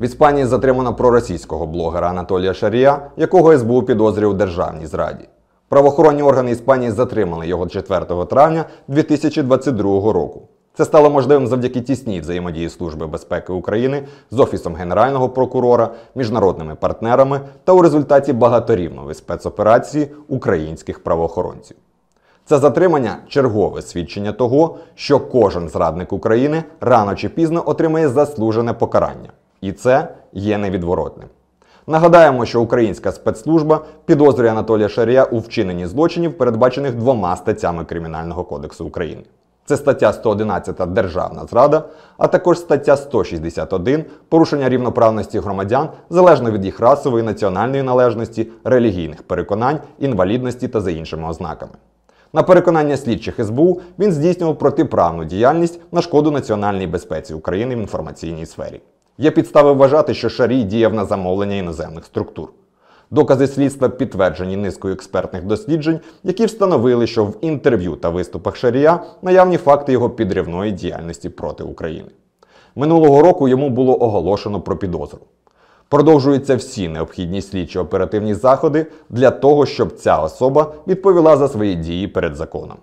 В Іспанії затримано проросійського блогера Анатолія Шарія, якого СБУ підозрює у державній зраді. Правоохоронні органи Іспанії затримали його 4 травня 2022 року. Це стало можливим завдяки тісній взаємодії Служби безпеки України з Офісом Генерального прокурора, міжнародними партнерами та у результаті багаторівної спецоперації українських правоохоронців. Це затримання чергове свідчення того, що кожен зрадник України рано чи пізно отримає заслужене покарання. І це є невідворотним. Нагадаємо, що українська спецслужба підозрює Анатолія Шарія у вчиненні злочинів, передбачених двома статтями Кримінального кодексу України. Це стаття 111 Державна зрада, а також стаття 161 порушення рівноправності громадян залежно від їх расової, національної належності, релігійних переконань, інвалідності та за іншими ознаками. На переконання слідчих СБУ він здійснював протиправну діяльність на шкоду національній безпеці України в інформаційній сфері. Є підстави вважати, що Шарій діяв на замовлення іноземних структур. Докази слідства підтверджені низкою експертних досліджень, які встановили, що в інтерв'ю та виступах Шарія наявні факти його підривної діяльності проти України. Минулого року йому було оголошено про підозру. Продовжуються всі необхідні слідчі оперативні заходи для того, щоб ця особа відповіла за свої дії перед законом.